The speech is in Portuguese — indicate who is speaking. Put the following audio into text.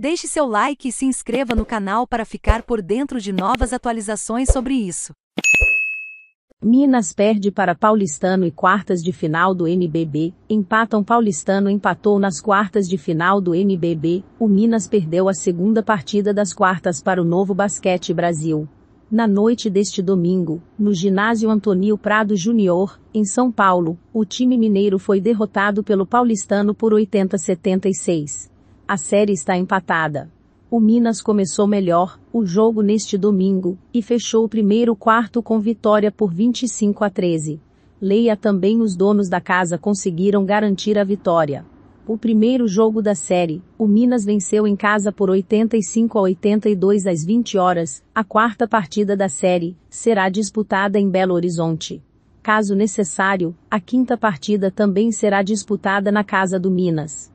Speaker 1: Deixe seu like e se inscreva no canal para ficar por dentro de novas atualizações
Speaker 2: sobre isso. Minas perde para Paulistano e quartas de final do NBB, empatam Paulistano empatou nas quartas de final do NBB, o Minas perdeu a segunda partida das quartas para o Novo Basquete Brasil. Na noite deste domingo, no ginásio Antônio Prado Júnior, em São Paulo, o time mineiro foi derrotado pelo paulistano por 80 76. A série está empatada. O Minas começou melhor o jogo neste domingo e fechou o primeiro quarto com vitória por 25 a 13. Leia também os donos da casa conseguiram garantir a vitória. O primeiro jogo da série, o Minas venceu em casa por 85 a 82 às 20 horas. A quarta partida da série será disputada em Belo Horizonte. Caso necessário, a quinta partida também será disputada na casa do Minas.